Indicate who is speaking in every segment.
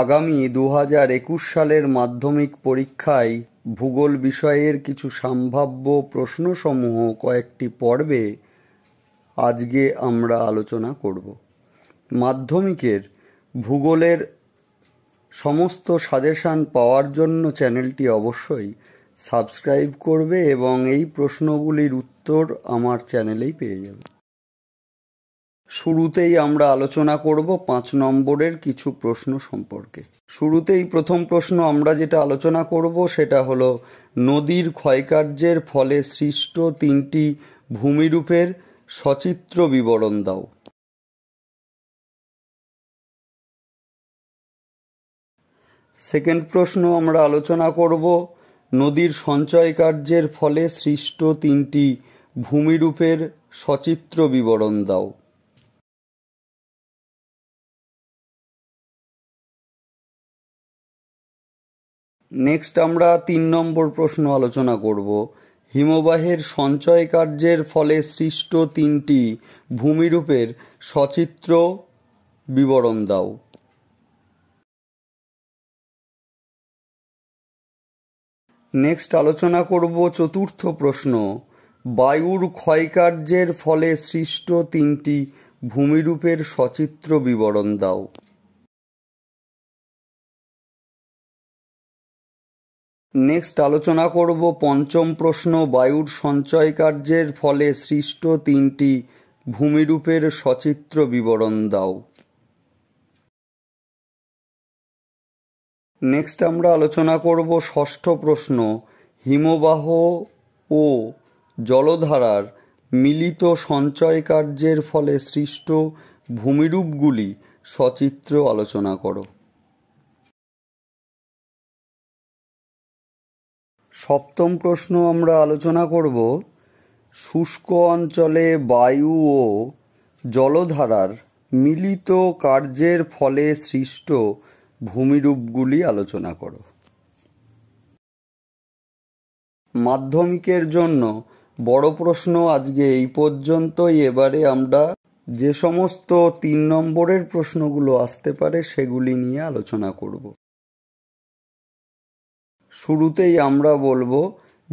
Speaker 1: আগামী দু হাজার একুশ সালের মাধ্যমিক পরীক্ষায় ভূগোল বিষয়ের কিছু সম্ভাব্য প্রশ্নসমূহ কয়েকটি পর্বে আজকে আমরা আলোচনা করব মাধ্যমিকের ভূগোলের সমস্ত সাজেশান পাওয়ার জন্য চ্যানেলটি অবশ্যই সাবস্ক্রাইব করবে এবং এই প্রশ্নগুলির উত্তর আমার চ্যানেলেই পেয়ে যাবে শুরুতেই আমরা আলোচনা করব পাঁচ নম্বরের কিছু প্রশ্ন সম্পর্কে শুরুতেই প্রথম প্রশ্ন আমরা যেটা আলোচনা করব সেটা হলো নদীর ক্ষয়কার্যের ফলে সৃষ্ট তিনটি ভূমিরূপের সচিত্র বিবরণ দাও সেকেন্ড প্রশ্ন আমরা আলোচনা করব নদীর সঞ্চয় কার্যের ফলে সৃষ্ট তিনটি ভূমিরূপের সচিত্র বিবরণ দাও নেক্সট আমরা তিন নম্বর প্রশ্ন আলোচনা করব হিমবাহের সঞ্চয় কার্যের ফলে সৃষ্ট তিনটি ভূমিরূপের সচিত্র বিবরণ দাও নেক্সট আলোচনা করব চতুর্থ প্রশ্ন বায়ুর ক্ষয়কার্যের ফলে সৃষ্ট তিনটি ভূমিরূপের সচিত্র বিবরণ দাও নেক্সট আলোচনা করব পঞ্চম প্রশ্ন বায়ুর সঞ্চয় কার্যের ফলে সৃষ্ট তিনটি ভূমিরূপের সচিত্র বিবরণ দাও নেক্সট আমরা আলোচনা করব ষষ্ঠ প্রশ্ন হিমবাহ ও জলধারার মিলিত সঞ্চয় কার্যের ফলে সৃষ্ট ভূমিরূপগুলি সচিত্র আলোচনা করো সপ্তম প্রশ্ন আমরা আলোচনা করব শুষ্ক অঞ্চলে বায়ু ও জলধারার মিলিত কার্যের ফলে সৃষ্ট ভূমিরূপগুলি আলোচনা করো মাধ্যমিকের জন্য বড় প্রশ্ন আজকে এই পর্যন্তই এবারে আমরা যে সমস্ত তিন নম্বরের প্রশ্নগুলো আসতে পারে সেগুলি নিয়ে আলোচনা করব শুরুতেই আমরা বলবো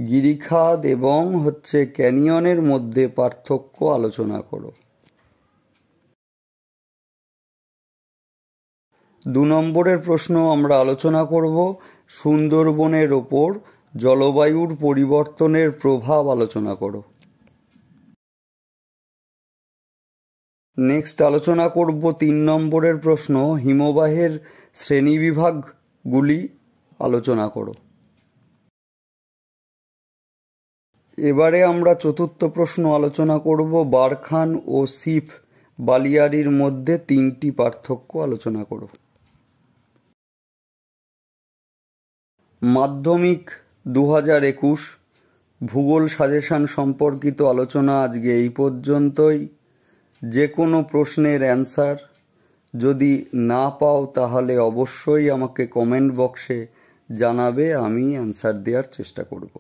Speaker 1: গিরিখাত এবং হচ্ছে ক্যানিয়নের মধ্যে পার্থক্য আলোচনা করো দু নম্বরের প্রশ্ন আমরা আলোচনা করব সুন্দরবনের ওপর জলবায়ুর পরিবর্তনের প্রভাব আলোচনা করো নেক্সট আলোচনা করব তিন নম্বরের প্রশ্ন হিমবাহের শ্রেণীবিভাগগুলি আলোচনা করো এবারে আমরা চতুর্থ প্রশ্ন আলোচনা করব বারখান ও সিফ বালিয়ারির মধ্যে তিনটি পার্থক্য আলোচনা করব মাধ্যমিক দু হাজার একুশ ভূগোল সাজেশান সম্পর্কিত আলোচনা আজকে এই পর্যন্তই যে কোনো প্রশ্নের অ্যান্সার যদি না পাও তাহলে অবশ্যই আমাকে কমেন্ট বক্সে জানাবে আমি অ্যান্সার দেওয়ার চেষ্টা করবো